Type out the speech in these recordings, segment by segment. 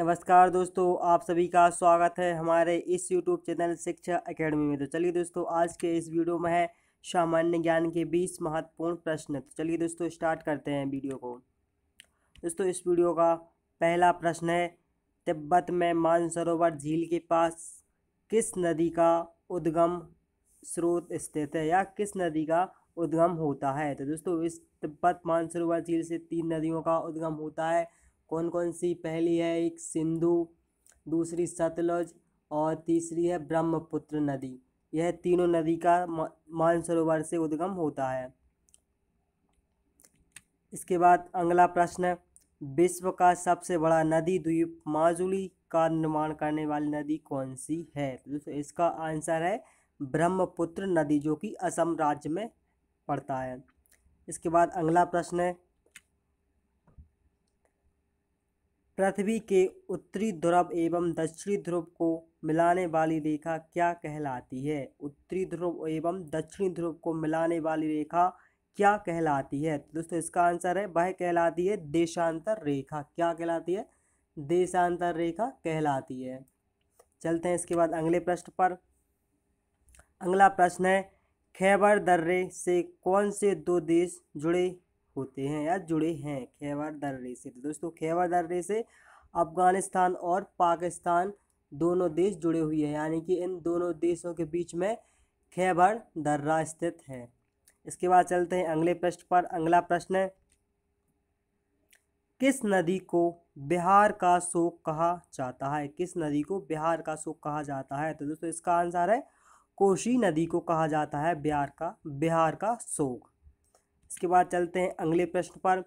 नमस्कार दोस्तों आप सभी का स्वागत है हमारे इस यूट्यूब चैनल शिक्षा एकेडमी में तो चलिए दोस्तों आज के इस वीडियो में है सामान्य ज्ञान के 20 महत्वपूर्ण प्रश्न तो चलिए दोस्तों स्टार्ट करते हैं वीडियो को दोस्तों इस वीडियो का पहला प्रश्न है तिब्बत में मानसरोवर झील के पास किस नदी का उद्गम स्रोत स्थित है या किस नदी का उद्गम होता है तो दोस्तों इस तिब्बत मानसरोवर झील से तीन नदियों का उद्गम होता है कौन कौन सी पहली है एक सिंधु दूसरी सतलुज और तीसरी है ब्रह्मपुत्र नदी यह तीनों नदी का मानसरोवर से उद्गम होता है इसके बाद अगला प्रश्न विश्व का सबसे बड़ा नदी द्वीप माजुली का निर्माण करने वाली नदी कौन सी है तो इसका आंसर है ब्रह्मपुत्र नदी जो कि असम राज्य में पड़ता है इसके बाद अगला प्रश्न है पृथ्वी के उत्तरी ध्रुव एवं दक्षिणी ध्रुव को मिलाने वाली रेखा क्या कहलाती है उत्तरी ध्रुव एवं दक्षिणी ध्रुव को मिलाने वाली रेखा क्या कहलाती है तो दोस्तों इसका आंसर है वह कहलाती है देशांतर रेखा क्या कहलाती है देशांतर रेखा कहलाती है चलते हैं इसके बाद अगले प्रश्न पर अगला प्रश्न है खैबर दर्रे से कौन से दो देश जुड़े होते हैं या जुड़े हैं खैबर दर्रे से तो दोस्तों खैबर दर्रे से अफगानिस्तान और पाकिस्तान दोनों देश जुड़े हुए हैं यानी कि इन दोनों देशों के बीच में खैबर दर्रा स्थित है इसके बाद चलते हैं अगले प्रश्न पर अगला प्रश्न है किस नदी को बिहार का शोक कहा जाता है किस नदी को बिहार का शोक कहा जाता है तो दोस्तों इसका आंसर है कोशी नदी को कहा जाता है बिहार का बिहार का शोक इसके बाद चलते हैं अगले प्रश्न पर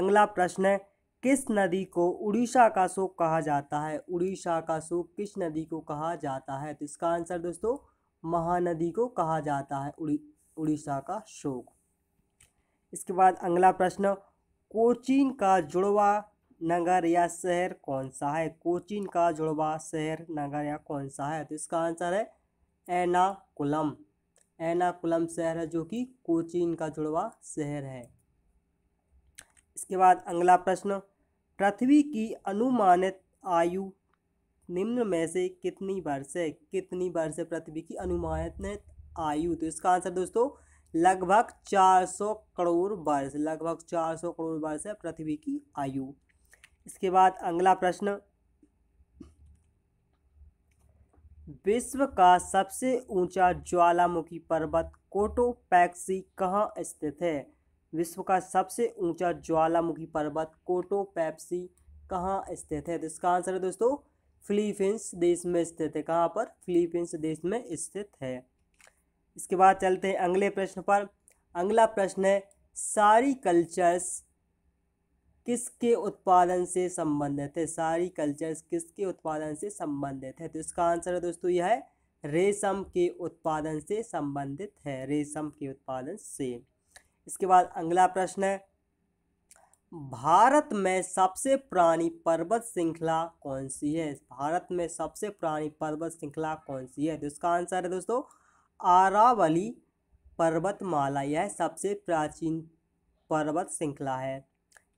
अगला प्रश्न है किस नदी को उड़ीसा का शोक कहा जाता है उड़ीसा का शोक किस नदी को कहा जाता है तो इसका आंसर दोस्तों महानदी को कहा जाता है उड़ी उड़ीसा का शोक इसके बाद अगला प्रश्न कोचीन का जुड़वा नगर या शहर कौन सा है कोचीन का जुड़वा शहर नगर या कौन सा है तो इसका आंसर है एनाकुलम एनाकुलम शहर है जो कि कोचीन का जुड़वा शहर है इसके बाद अगला प्रश्न पृथ्वी की अनुमानित आयु निम्न में से कितनी वर्ष है कितनी वर्ष है पृथ्वी की अनुमानित आयु तो इसका आंसर दोस्तों लगभग 400 करोड़ वर्ष लगभग 400 करोड़ वर्ष है पृथ्वी की आयु इसके बाद अगला प्रश्न विश्व का सबसे ऊंचा ज्वालामुखी पर्वत कोटोपैक्सी कहाँ स्थित है विश्व का सबसे ऊंचा ज्वालामुखी पर्वत कोटोपैप्सी कहाँ स्थित है तो इसका आंसर है दोस्तों फिलीपींस देश में स्थित है कहाँ पर फिलीपींस देश में स्थित है इसके बाद चलते हैं अगले प्रश्न पर अगला प्रश्न है सारी कल्चर्स किसके उत्पादन से संबंधित है सारी कल्चर्स किसके उत्पादन से संबंधित है तो इसका आंसर है दोस्तों यह है रेशम के उत्पादन से संबंधित है रेशम के उत्पादन से इसके बाद अगला प्रश्न है भारत में सबसे पुरानी पर्वत श्रृंखला कौन सी है भारत में सबसे पुरानी पर्वत श्रृंखला कौन सी है तो इसका आंसर है दोस्तों आरावली पर्वतमाला यह सबसे प्राचीन पर्वत श्रृंखला है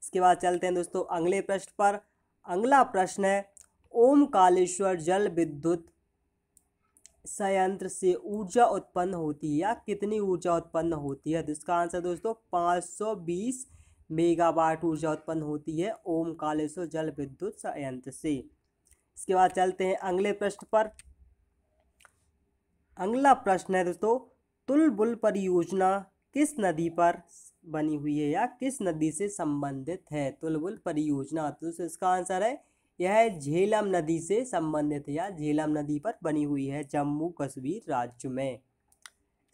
इसके बाद चलते हैं दोस्तों अगले प्रश्न पर अगला प्रश्न है ओम कालेश्वर जल विद्युत संयंत्र से ऊर्जा उत्पन्न होती है या कितनी ऊर्जा उत्पन्न होती है तो इसका आंसर दोस्तों 520 मेगावाट ऊर्जा उत्पन्न होती है ओम कालेश्वर जल विद्युत संयंत्र से इसके बाद चलते हैं अगले प्रश्न पर अगला प्रश्न है दोस्तों तुलबुल परियोजना किस नदी पर बनी हुई है या किस नदी से संबंधित है तुलबुल परियोजना तो इसका आंसर है यह झेलम नदी से संबंधित है या झेलम नदी पर बनी हुई है जम्मू कश्मीर राज्य में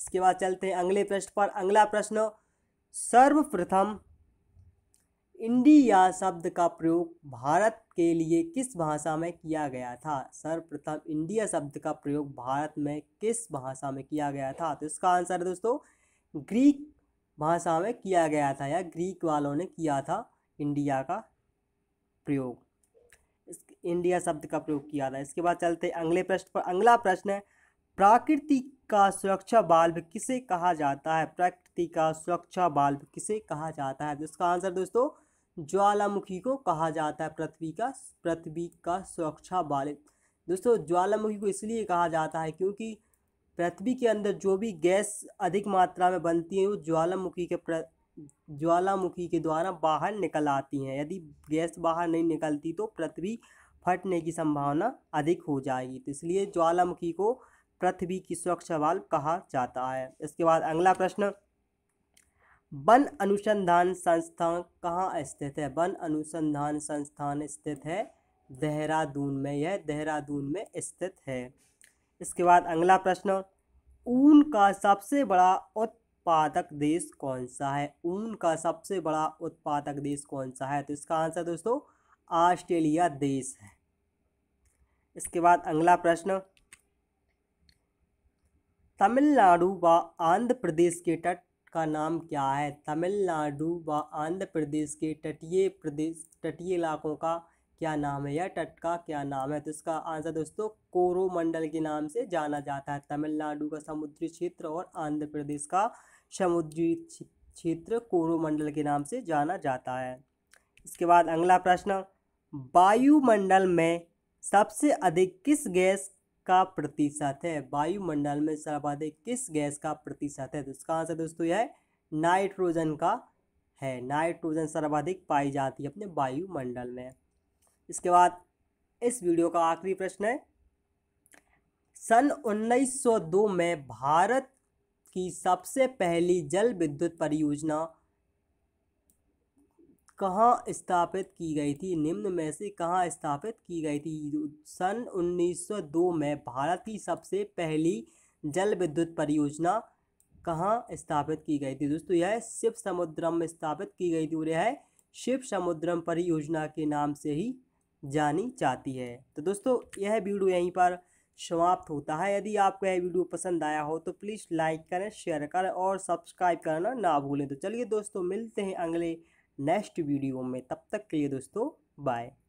इसके बाद चलते हैं अगले प्रश्न पर अगला प्रश्न सर्वप्रथम इंडिया शब्द का प्रयोग भारत के लिए किस भाषा में किया गया था सर्वप्रथम इंडिया शब्द का प्रयोग भारत में किस भाषा में किया गया था तो इसका आंसर है दोस्तों ग्रीक भाषा में किया गया था या ग्रीक वालों ने किया था इंडिया का प्रयोग इस इंडिया शब्द का प्रयोग किया था इसके बाद चलते अगले प्रश्न पर अगला प्रश्न है प्रकृति का सुरक्षा बाल्व किसे कहा जाता है प्रकृति का सुरक्षा बाल्व किसे कहा जाता है तो इसका आंसर दोस्तों ज्वालामुखी को कहा जाता है पृथ्वी का पृथ्वी का सुरक्षा बाल्व दोस्तों ज्वालामुखी को इसलिए कहा जाता है क्योंकि पृथ्वी के अंदर जो भी गैस अधिक मात्रा में बनती है वो ज्वालामुखी के प्र... ज्वालामुखी के द्वारा बाहर निकल आती हैं यदि गैस बाहर नहीं निकलती तो पृथ्वी फटने की संभावना अधिक हो जाएगी तो इसलिए ज्वालामुखी को पृथ्वी की सुरक्षा वाल कहा जाता है इसके बाद अगला प्रश्न वन अनुसंधान संस्थान कहाँ स्थित है वन अनुसंधान संस्थान स्थित है देहरादून में यह देहरादून में स्थित है इसके बाद अगला प्रश्न ऊन का सबसे बड़ा उत्पादक देश कौन सा है ऊन का सबसे बड़ा उत्पादक देश कौन सा है तो इसका आंसर दोस्तों ऑस्ट्रेलिया देश है इसके बाद अगला प्रश्न तमिलनाडु व आंध्र प्रदेश के तट का नाम क्या है तमिलनाडु व आंध्र प्रदेश के तटीय प्रदेश तटीय इलाकों का क्या नाम है यह तट का क्या नाम है तो इसका आंसर दोस्तों कोरोमंडल के नाम से जाना जाता है तमिलनाडु का समुद्री क्षेत्र और आंध्र प्रदेश का समुद्री क्षेत्र कोरोमंडल के नाम से जाना जाता है इसके बाद अगला प्रश्न वायुमंडल में सबसे अधिक किस गैस का प्रतिशत है वायुमंडल में सर्वाधिक किस गैस का प्रतिशत है तो इसका आंसर दोस्तों यह नाइट्रोजन का है नाइट्रोजन सर्वाधिक पाई जाती है अपने वायुमंडल में इसके बाद इस वीडियो का आखिरी प्रश्न है सन 1902 में भारत की सबसे पहली जल विद्युत परियोजना कहाँ स्थापित की गई थी निम्न में से कहाँ स्थापित की गई थी सन 1902 में भारत की सबसे पहली जल विद्युत परियोजना कहाँ स्थापित की गई थी दोस्तों यह शिव समुद्रम में स्थापित की गई थी और यह शिव समुद्रम परियोजना के नाम से ही जानी जाती है तो दोस्तों यह वीडियो यहीं पर समाप्त होता है यदि आपको यह वीडियो पसंद आया हो तो प्लीज़ लाइक करें शेयर करें और सब्सक्राइब करना ना भूलें तो चलिए दोस्तों मिलते हैं अगले नेक्स्ट वीडियो में तब तक के लिए दोस्तों बाय